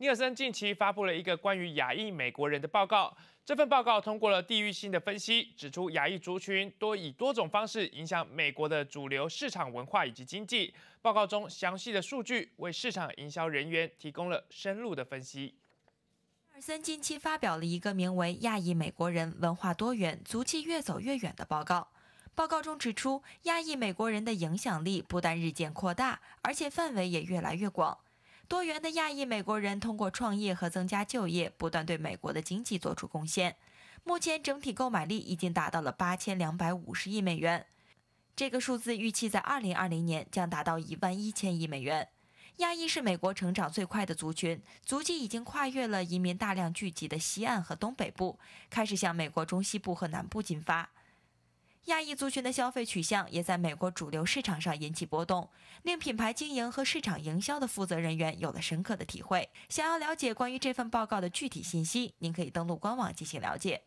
尼尔森近期发布了一个关于亚裔美国人的报告。这份报告通过了地域性的分析，指出亚裔族群多以多种方式影响美国的主流市场文化以及经济。报告中详细的数据为市场营销人员提供了深入的分析。尼尔森近期发表了一个名为《亚裔美国人文化多元足迹越走越远》的报告。报告中指出，亚裔美国人的影响力不但日渐扩大，而且范围也越来越广。多元的亚裔美国人通过创业和增加就业，不断对美国的经济做出贡献。目前整体购买力已经达到了八千两百五十亿美元，这个数字预期在二零二零年将达到一万一千亿美元。亚裔是美国成长最快的族群，足迹已经跨越了移民大量聚集的西岸和东北部，开始向美国中西部和南部进发。亚裔族群的消费取向也在美国主流市场上引起波动，令品牌经营和市场营销的负责人员有了深刻的体会。想要了解关于这份报告的具体信息，您可以登录官网进行了解。